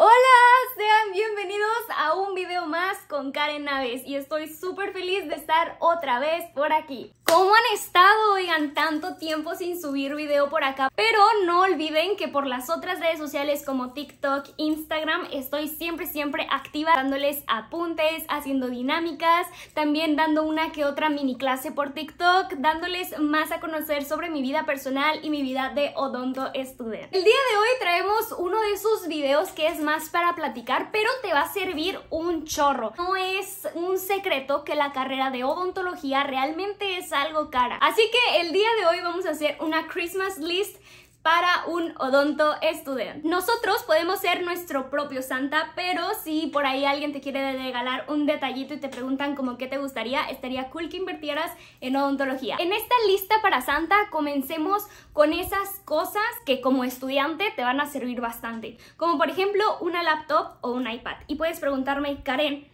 Hola, sean bienvenidos a un video más con Karen Naves y estoy súper feliz de estar otra vez por aquí. ¿Cómo han estado, oigan, tanto tiempo sin subir video por acá? Pero no olviden que por las otras redes sociales como TikTok, Instagram, estoy siempre, siempre activa dándoles apuntes, haciendo dinámicas, también dando una que otra mini clase por TikTok, dándoles más a conocer sobre mi vida personal y mi vida de odonto estudiante. El día de hoy traemos uno de esos videos que es más para platicar, pero te va a servir un chorro. No es un secreto que la carrera de odontología realmente es algo cara. Así que el día de hoy vamos a hacer una Christmas list para un odonto estudiante. Nosotros podemos ser nuestro propio Santa, pero si por ahí alguien te quiere regalar un detallito y te preguntan como qué te gustaría, estaría cool que invirtieras en odontología. En esta lista para Santa comencemos con esas cosas que como estudiante te van a servir bastante, como por ejemplo una laptop o un iPad. Y puedes preguntarme, Karen,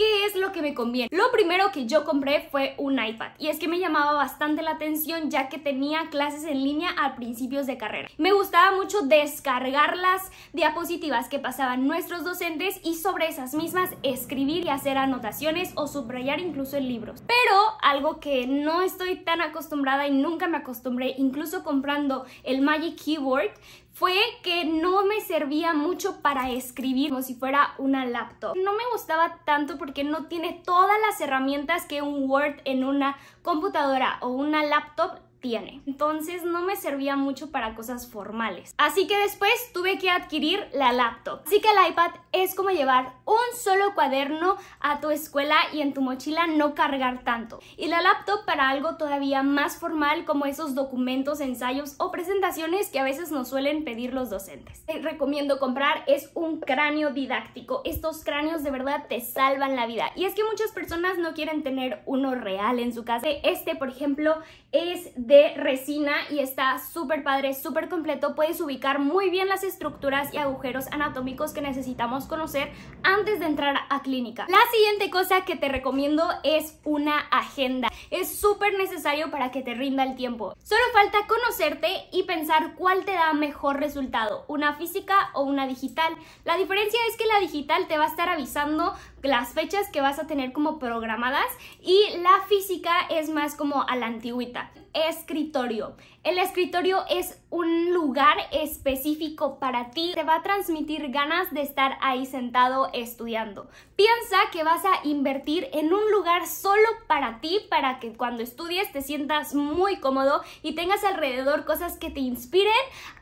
¿Qué es lo que me conviene? Lo primero que yo compré fue un iPad y es que me llamaba bastante la atención ya que tenía clases en línea a principios de carrera. Me gustaba mucho descargar las diapositivas que pasaban nuestros docentes y sobre esas mismas escribir y hacer anotaciones o subrayar incluso en libros. Pero algo que no estoy tan acostumbrada y nunca me acostumbré, incluso comprando el Magic Keyboard, fue que no me servía mucho para escribir como si fuera una laptop. No me gustaba tanto porque porque no tiene todas las herramientas que un Word en una computadora o una laptop tiene. Entonces no me servía mucho para cosas formales. Así que después tuve que adquirir la laptop. Así que el iPad es como llevar un solo cuaderno a tu escuela y en tu mochila no cargar tanto. Y la laptop para algo todavía más formal como esos documentos, ensayos o presentaciones que a veces nos suelen pedir los docentes. Te recomiendo comprar es un cráneo didáctico. Estos cráneos de verdad te salvan la vida. Y es que muchas personas no quieren tener uno real en su casa. Este, por ejemplo, es de resina y está súper padre, súper completo. Puedes ubicar muy bien las estructuras y agujeros anatómicos que necesitamos conocer antes de entrar a clínica. La siguiente cosa que te recomiendo es una agenda. Es súper necesario para que te rinda el tiempo. Solo falta conocerte y pensar cuál te da mejor resultado, una física o una digital. La diferencia es que la digital te va a estar avisando las fechas que vas a tener como programadas y la física es más como a la antigüita escritorio. El escritorio es un lugar específico para ti. Te va a transmitir ganas de estar ahí sentado estudiando. Piensa que vas a invertir en un lugar solo para ti, para que cuando estudies te sientas muy cómodo y tengas alrededor cosas que te inspiren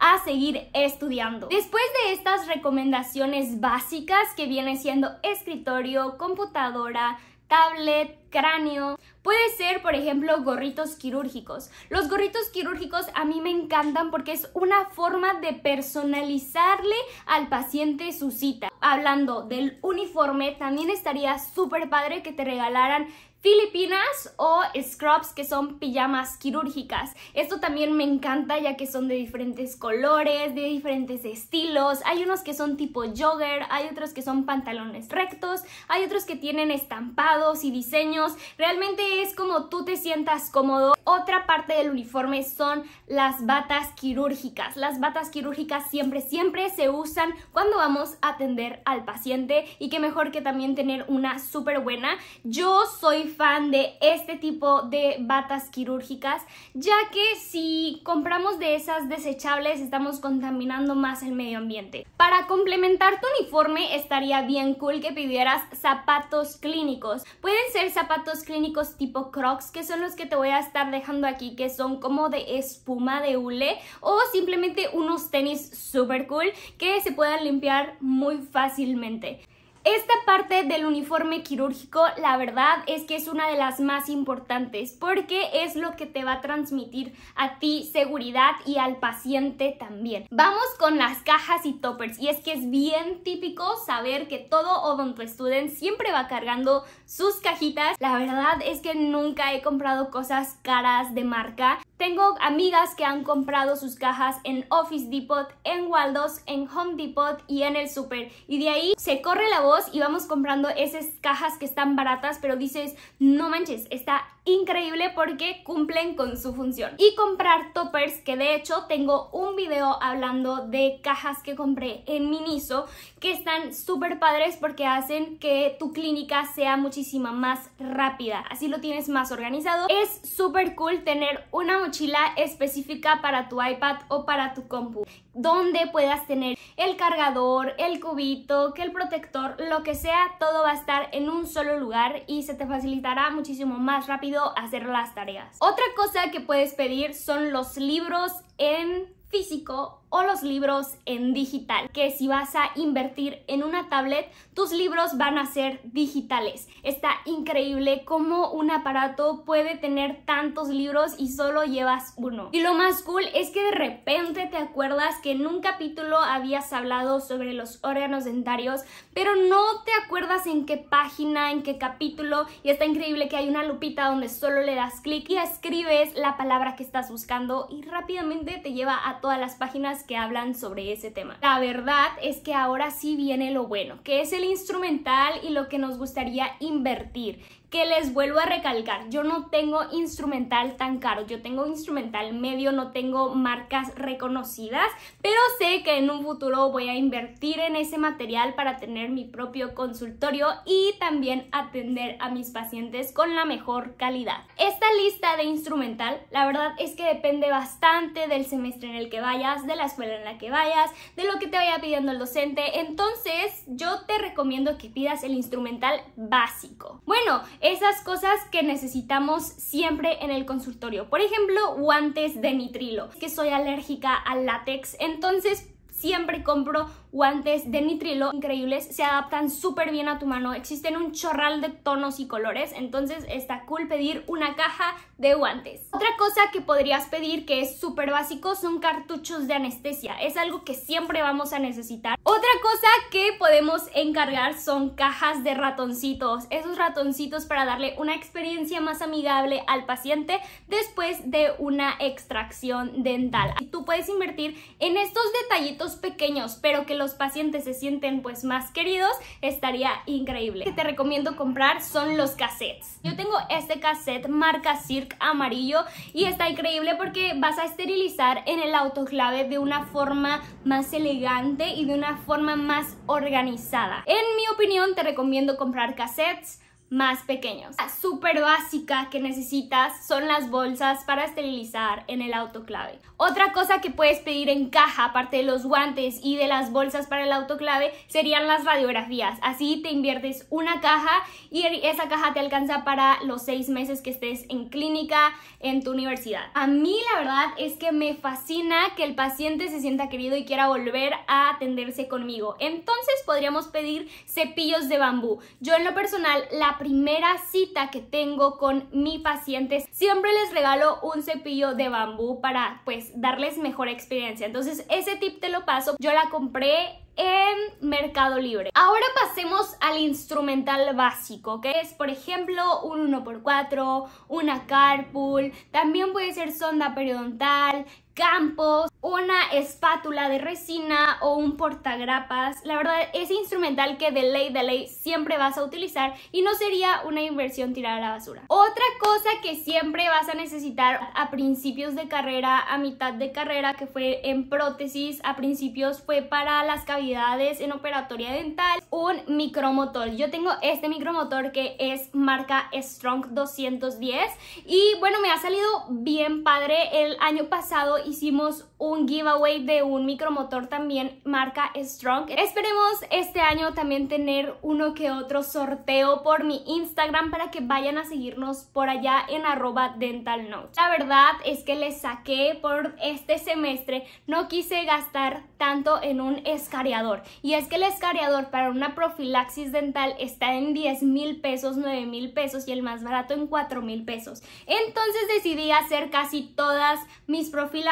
a seguir estudiando. Después de estas recomendaciones básicas que viene siendo escritorio, computadora, tablet, cráneo. Puede ser, por ejemplo, gorritos quirúrgicos. Los gorritos quirúrgicos a mí me encantan porque es una forma de personalizarle al paciente su cita. Hablando del uniforme, también estaría súper padre que te regalaran filipinas o scrubs que son pijamas quirúrgicas. Esto también me encanta ya que son de diferentes colores, de diferentes estilos. Hay unos que son tipo jogger, hay otros que son pantalones rectos, hay otros que tienen estampados y diseños. Realmente es como tú te sientas cómodo. Otra parte del uniforme son las batas quirúrgicas. Las batas quirúrgicas siempre, siempre se usan cuando vamos a atender al paciente y qué mejor que también tener una súper buena. Yo soy fan de este tipo de batas quirúrgicas, ya que si compramos de esas desechables estamos contaminando más el medio ambiente. Para complementar tu uniforme estaría bien cool que pidieras zapatos clínicos. Pueden ser zapatos clínicos tipo Crocs, que son los que te voy a estar dejando aquí, que son como de espuma de hule, o simplemente unos tenis super cool que se puedan limpiar muy fácilmente. Esta parte del uniforme quirúrgico, la verdad es que es una de las más importantes porque es lo que te va a transmitir a ti seguridad y al paciente también. Vamos con las cajas y toppers y es que es bien típico saber que todo odontoestudent siempre va cargando sus cajitas. La verdad es que nunca he comprado cosas caras de marca tengo amigas que han comprado sus cajas en Office Depot, en Waldos, en Home Depot y en el super. Y de ahí se corre la voz y vamos comprando esas cajas que están baratas, pero dices, no manches, está increíble porque cumplen con su función. Y comprar toppers, que de hecho tengo un video hablando de cajas que compré en Miniso, que están súper padres porque hacen que tu clínica sea muchísima más rápida. Así lo tienes más organizado. Es súper cool tener una mochila específica para tu iPad o para tu compu, donde puedas tener el cargador, el cubito, que el protector, lo que sea, todo va a estar en un solo lugar y se te facilitará muchísimo más rápido hacer las tareas. Otra cosa que puedes pedir son los libros en físico o los libros en digital, que si vas a invertir en una tablet, tus libros van a ser digitales. Está increíble cómo un aparato puede tener tantos libros y solo llevas uno. Y lo más cool es que de repente te acuerdas que en un capítulo habías hablado sobre los órganos dentarios, pero no te acuerdas en qué página, en qué capítulo, y está increíble que hay una lupita donde solo le das clic y escribes la palabra que estás buscando y rápidamente te lleva a todas las páginas que hablan sobre ese tema. La verdad es que ahora sí viene lo bueno, que es el instrumental y lo que nos gustaría invertir que les vuelvo a recalcar, yo no tengo instrumental tan caro, yo tengo instrumental medio, no tengo marcas reconocidas, pero sé que en un futuro voy a invertir en ese material para tener mi propio consultorio y también atender a mis pacientes con la mejor calidad. Esta lista de instrumental, la verdad es que depende bastante del semestre en el que vayas, de la escuela en la que vayas, de lo que te vaya pidiendo el docente, entonces yo te recomiendo que pidas el instrumental básico. Bueno, esas cosas que necesitamos siempre en el consultorio. Por ejemplo, guantes de nitrilo, que soy alérgica al látex, entonces siempre compro guantes de nitrilo increíbles, se adaptan súper bien a tu mano, existen un chorral de tonos y colores, entonces está cool pedir una caja de guantes. Otra cosa que podrías pedir que es súper básico son cartuchos de anestesia, es algo que siempre vamos a necesitar. Otra cosa que podemos encargar son cajas de ratoncitos, esos ratoncitos para darle una experiencia más amigable al paciente después de una extracción dental. tú puedes invertir en estos detallitos pequeños, pero que los pacientes se sienten pues más queridos, estaría increíble. Que te recomiendo comprar son los cassettes. Yo tengo este cassette marca Cirque amarillo y está increíble porque vas a esterilizar en el autoclave de una forma más elegante y de una forma más organizada. En mi opinión te recomiendo comprar cassettes más pequeños. La súper básica que necesitas son las bolsas para esterilizar en el autoclave. Otra cosa que puedes pedir en caja, aparte de los guantes y de las bolsas para el autoclave, serían las radiografías. Así te inviertes una caja y esa caja te alcanza para los seis meses que estés en clínica, en tu universidad. A mí la verdad es que me fascina que el paciente se sienta querido y quiera volver a atenderse conmigo. Entonces podríamos pedir cepillos de bambú. Yo en lo personal, la primera cita que tengo con mi paciente, siempre les regalo un cepillo de bambú para pues darles mejor experiencia. Entonces ese tip te lo paso. Yo la compré en Mercado Libre. Ahora pasemos al instrumental básico, que es por ejemplo un 1x4, una carpool, también puede ser sonda periodontal, campos, una espátula de resina o un portagrapas. La verdad ese instrumental que de ley de ley siempre vas a utilizar y no sería una inversión tirar a la basura. Otra cosa que siempre vas a necesitar a principios de carrera, a mitad de carrera, que fue en prótesis, a principios fue para las cavidades en operatoria dental, un micromotor. Yo tengo este micromotor que es marca Strong 210 y bueno, me ha salido bien padre el año pasado hicimos un giveaway de un micromotor también marca Strong. Esperemos este año también tener uno que otro sorteo por mi Instagram para que vayan a seguirnos por allá en arroba dental La verdad es que les saqué por este semestre, no quise gastar tanto en un escariador. Y es que el escariador para una profilaxis dental está en 10 mil pesos, 9 mil pesos y el más barato en 4 mil pesos. Entonces decidí hacer casi todas mis profilaxis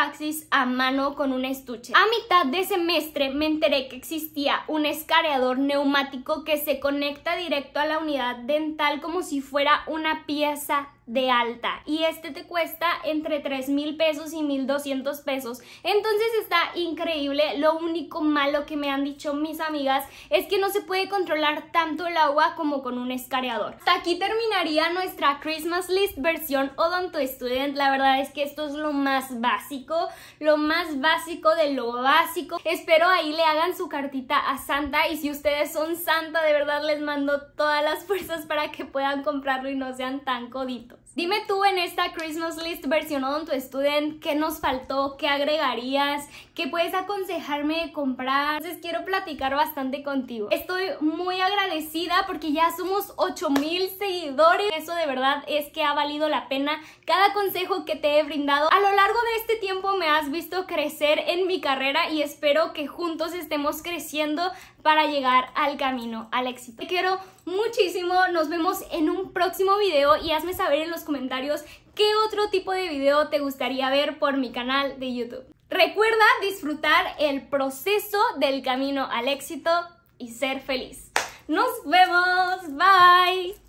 a mano con un estuche. A mitad de semestre me enteré que existía un escareador neumático que se conecta directo a la unidad dental como si fuera una pieza de alta y este te cuesta entre 3 mil pesos y 1200 pesos entonces está increíble lo único malo que me han dicho mis amigas es que no se puede controlar tanto el agua como con un escareador hasta aquí terminaría nuestra Christmas list versión Odonto Student la verdad es que esto es lo más básico lo más básico de lo básico espero ahí le hagan su cartita a Santa y si ustedes son Santa de verdad les mando todas las fuerzas para que puedan comprarlo y no sean tan coditos Dime tú en esta Christmas List versión en tu Student qué nos faltó, qué agregarías, qué puedes aconsejarme de comprar. Entonces quiero platicar bastante contigo. Estoy muy agradecida porque ya somos 8000 seguidores. Eso de verdad es que ha valido la pena cada consejo que te he brindado. A lo largo de este tiempo me has visto crecer en mi carrera y espero que juntos estemos creciendo para llegar al camino al éxito. Te quiero muchísimo, nos vemos en un próximo video y hazme saber en los comentarios qué otro tipo de video te gustaría ver por mi canal de YouTube. Recuerda disfrutar el proceso del camino al éxito y ser feliz. Nos vemos, bye.